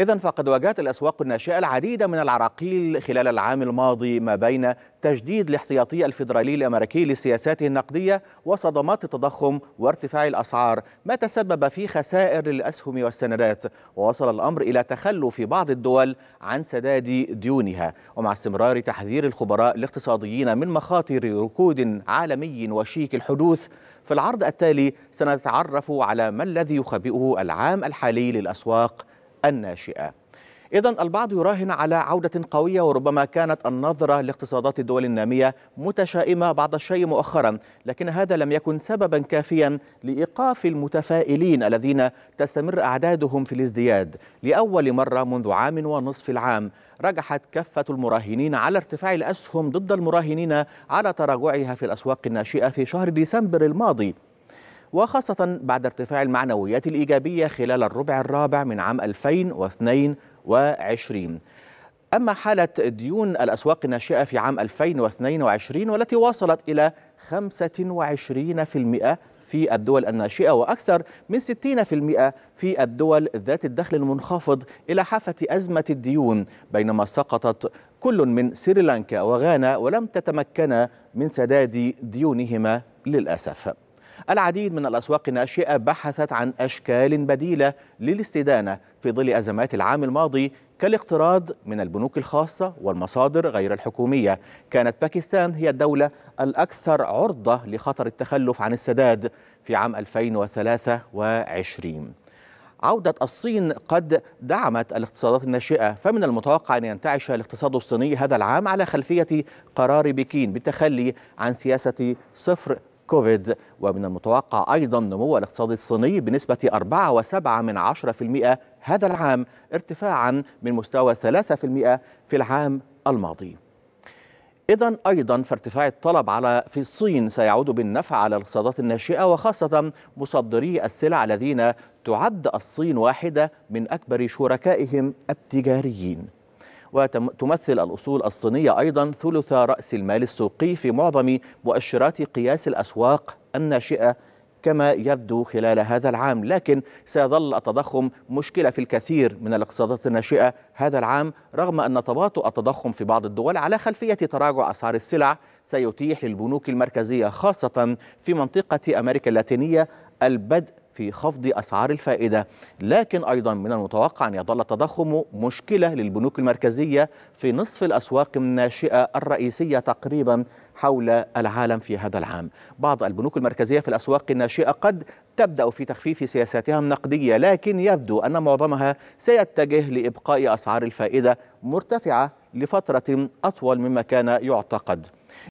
إذا فقد واجهت الأسواق الناشئة العديد من العراقيل خلال العام الماضي ما بين تجديد الاحتياطي الفيدرالي الأمريكي لسياساته النقدية وصدمات التضخم وارتفاع الأسعار ما تسبب في خسائر للأسهم والسندات ووصل الأمر إلى تخلف بعض الدول عن سداد ديونها ومع استمرار تحذير الخبراء الاقتصاديين من مخاطر ركود عالمي وشيك الحدوث في العرض التالي سنتعرف على ما الذي يخبئه العام الحالي للأسواق الناشئة إذا البعض يراهن على عودة قوية وربما كانت النظرة لاقتصادات الدول النامية متشائمة بعض الشيء مؤخرا لكن هذا لم يكن سببا كافيا لإيقاف المتفائلين الذين تستمر أعدادهم في الازدياد لأول مرة منذ عام ونصف العام رجحت كفة المراهنين على ارتفاع الأسهم ضد المراهنين على تراجعها في الأسواق الناشئة في شهر ديسمبر الماضي وخاصة بعد ارتفاع المعنويات الإيجابية خلال الربع الرابع من عام 2022 أما حالة ديون الأسواق الناشئة في عام 2022 والتي وصلت إلى 25% في الدول الناشئة وأكثر من 60% في الدول ذات الدخل المنخفض إلى حافة أزمة الديون بينما سقطت كل من سريلانكا وغانا ولم تتمكنا من سداد ديونهما للأسف العديد من الأسواق الناشئة بحثت عن أشكال بديلة للاستدانة في ظل أزمات العام الماضي كالاقتراض من البنوك الخاصة والمصادر غير الحكومية كانت باكستان هي الدولة الأكثر عرضة لخطر التخلف عن السداد في عام 2023 عودة الصين قد دعمت الاقتصادات الناشئة فمن المتوقع أن ينتعش الاقتصاد الصيني هذا العام على خلفية قرار بكين بالتخلي عن سياسة صفر كوفيد ومن المتوقع أيضا نمو الاقتصاد الصيني بنسبة 4.7% هذا العام ارتفاعا من مستوى 3% في العام الماضي إذا أيضا فارتفاع الطلب على في الصين سيعود بالنفع على الاقتصادات الناشئة وخاصة مصدري السلع الذين تعد الصين واحدة من أكبر شركائهم التجاريين وتمثل الأصول الصينية أيضا ثلث رأس المال السوقي في معظم مؤشرات قياس الأسواق الناشئة كما يبدو خلال هذا العام لكن سيظل التضخم مشكلة في الكثير من الاقتصادات الناشئة هذا العام رغم أن تباطؤ التضخم في بعض الدول على خلفية تراجع أسعار السلع سيتيح للبنوك المركزية خاصة في منطقة أمريكا اللاتينية البدء في خفض أسعار الفائدة لكن أيضا من المتوقع أن يظل التضخم مشكلة للبنوك المركزية في نصف الأسواق الناشئة الرئيسية تقريبا حول العالم في هذا العام بعض البنوك المركزية في الأسواق الناشئة قد تبدأ في تخفيف سياساتها النقدية لكن يبدو أن معظمها سيتجه لإبقاء أسعار الفائدة مرتفعة لفترة أطول مما كان يعتقد